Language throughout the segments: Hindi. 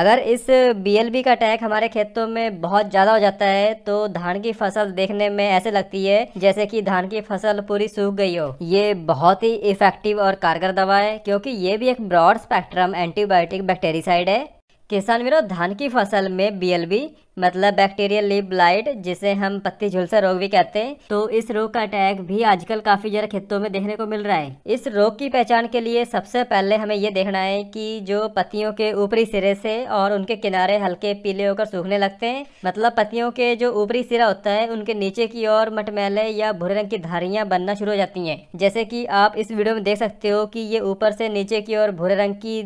अगर इस बीएलबी का अटैक हमारे खेतों में बहुत ज़्यादा हो जाता है तो धान की फसल देखने में ऐसे लगती है जैसे कि धान की फसल पूरी सूख गई हो ये बहुत ही इफेक्टिव और कारगर दवा है क्योंकि ये भी एक ब्रॉड स्पेक्ट्रम एंटीबायोटिक बैक्टेरिसाइड है किसान विरोध धान की फसल में बी मतलब बैक्टीरियल लिप ब्लाइट जिसे हम पत्ती झुलसा रोग भी कहते हैं तो इस रोग का अटैक भी आजकल काफी ज्यादा खेतों में देखने को मिल रहा है इस रोग की पहचान के लिए सबसे पहले हमें ये देखना है कि जो पत्तियों के ऊपरी सिरे से और उनके किनारे हल्के पीले होकर सूखने लगते हैं मतलब पत्तियों के जो ऊपरी सिरा होता है उनके नीचे की ओर मटमैले या भूरे रंग की धारियां बनना शुरू हो जाती है जैसे की आप इस वीडियो में देख सकते हो की ये ऊपर से नीचे की ओर भूरे रंग की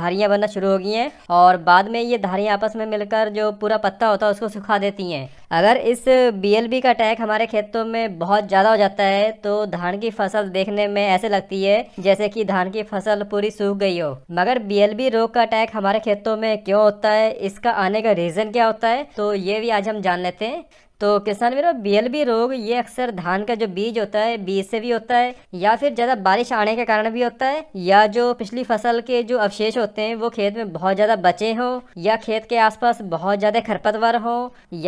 धारियां बनना शुरू हो गई है और बाद में ये धारियाँ आपस में मिलकर जो पूरा पत्ता होता है उसको सुखा देती हैं अगर इस बीएलबी का अटैक हमारे खेतों में बहुत ज़्यादा हो जाता है तो धान की फसल देखने में ऐसे लगती है जैसे कि धान की फसल पूरी सूख गई हो मगर बीएलबी रोग का अटैक हमारे खेतों में क्यों होता है इसका आने का रीज़न क्या होता है तो ये भी आज हम जान लेते हैं तो किसान मेरा बीएलबी रोग ये अक्सर धान का जो बीज होता है बीज से भी होता है या फिर ज़्यादा बारिश आने के कारण भी होता है या जो पिछली फसल के जो अवशेष होते हैं वो खेत में बहुत ज़्यादा बचे हों या खेत के आसपास बहुत ज़्यादा खरपतवार हो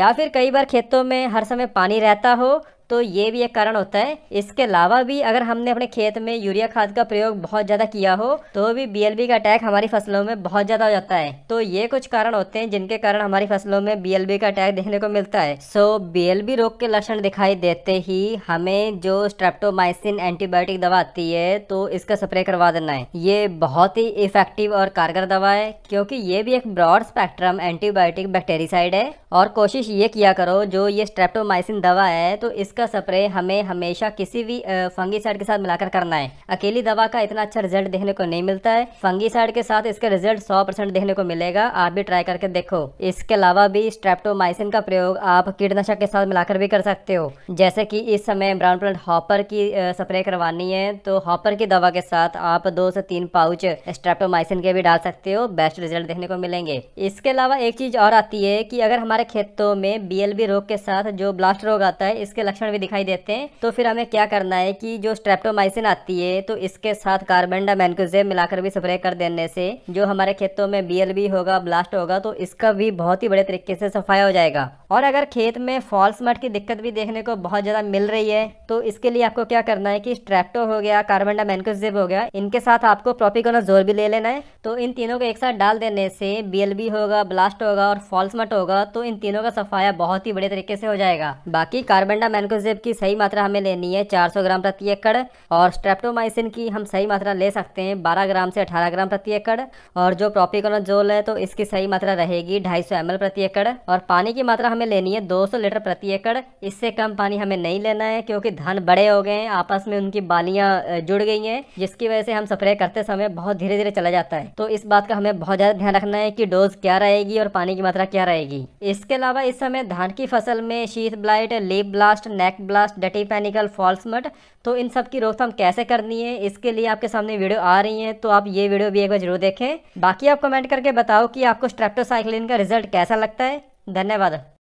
या फिर कई बार खेतों में हर समय पानी रहता हो तो ये भी एक कारण होता है इसके अलावा भी अगर हमने अपने खेत में यूरिया खाद का प्रयोग बहुत ज़्यादा किया हो तो भी बी का अटैक हमारी फसलों में बहुत ज़्यादा हो जाता है तो ये कुछ कारण होते हैं जिनके कारण हमारी फसलों में बी का अटैक देखने को मिलता है सो बी रोग के लक्षण दिखाई देते ही हमें जो स्ट्रेप्टोमाइसिन एंटीबायोटिक दवा आती है तो इसका स्प्रे करवा देना है ये बहुत ही इफेक्टिव और कारगर दवा है क्योंकि ये भी एक ब्रॉड स्पेक्ट्रम एंटीबायोटिक बैक्टेरिसाइड है और कोशिश ये किया करो जो ये स्ट्रेप्टोमाइसिन दवा है तो इसका इसका स्प्रे हमें हमेशा किसी भी फंगीसाइड के साथ मिलाकर करना है अकेली दवा का इतना अच्छा रिजल्ट देखने को नहीं मिलता है फंगीसाइड के साथ इसका रिजल्ट सौ परसेंट देखने को मिलेगा आप भी ट्राई करके देखो इसके अलावा भी स्ट्रेप्टोमाइसिन का प्रयोग आप कीटनाशक के साथ मिलाकर भी कर सकते हो जैसे कि इस समय ब्राउन प्लांट हॉपर की स्प्रे करवानी है तो हॉपर की दवा के साथ आप दो से तीन पाउच स्ट्रेप्टोमाइसिन के भी डाल सकते हो बेस्ट रिजल्ट देखने को मिलेंगे इसके अलावा एक चीज और आती है की अगर हमारे खेतों में बी रोग के साथ जो ब्लास्ट रोग आता है इसके लक्षण कार्बन भी दिखाई देते हैं तो फिर हमें क्या करना है कि जो स्ट्रेप्टोमाइसिन आती है तो इसके साथ कार्बन डामेनकोजेब मिलाकर भी स्प्रे कर देने से जो हमारे खेतों में बी होगा ब्लास्ट होगा तो इसका भी बहुत ही बड़े तरीके से सफाया हो जाएगा और अगर खेत में फॉल्स मट की दिक्कत भी देखने को बहुत ज़्यादा मिल रही है तो इसके लिए आपको क्या करना है कि स्ट्रेप्टो हो गया कार्बन डामेनकोजेब हो गया इनके साथ आपको जोर भी ले लेना है तो इन तीनों को एक साथ डाल देने से बी होगा ब्लास्ट होगा और फॉल्स मट होगा तो इन तीनों का सफाया बहुत ही बड़े तरीके से हो जाएगा बाकी कार्बन डामेनकोजेब क्लोफेजेब की सही मात्रा हमें लेनी है 400 ग्राम प्रति एकड़ और स्ट्रेप्टोमाइसिन की हम सही मात्रा ले सकते हैं 12 ग्राम से 18 ग्राम प्रति एकड़ और जो प्रोपिकोनाजोल है तो इसकी सही मात्रा रहेगी 250 सौ प्रति एकड़ और पानी की मात्रा हमें लेनी है 200 लीटर प्रति एकड़ इससे कम पानी हमें नहीं लेना है क्योंकि धान बड़े हो गए हैं आपस में उनकी बालियाँ जुड़ गई हैं जिसकी वजह से हम स्प्रे करते समय बहुत धीरे धीरे चला जाता है तो इस बात का हमें बहुत ज़्यादा ध्यान रखना है कि डोज क्या रहेगी और पानी की मात्रा क्या रहेगी इसके अलावा इस समय धान की फसल में sheath blight leaf blast neck neck blast dirty panicle false smut तो इन सब की रोकथाम कैसे करनी है इसके लिए आपके सामने वीडियो आ रही है तो आप ये वीडियो भी एक बार जरूर देखें बाकी आप कमेंट करके बताओ कि आपको स्ट्रेप्टोसाइक्लिन का रिजल्ट कैसा लगता है धन्यवाद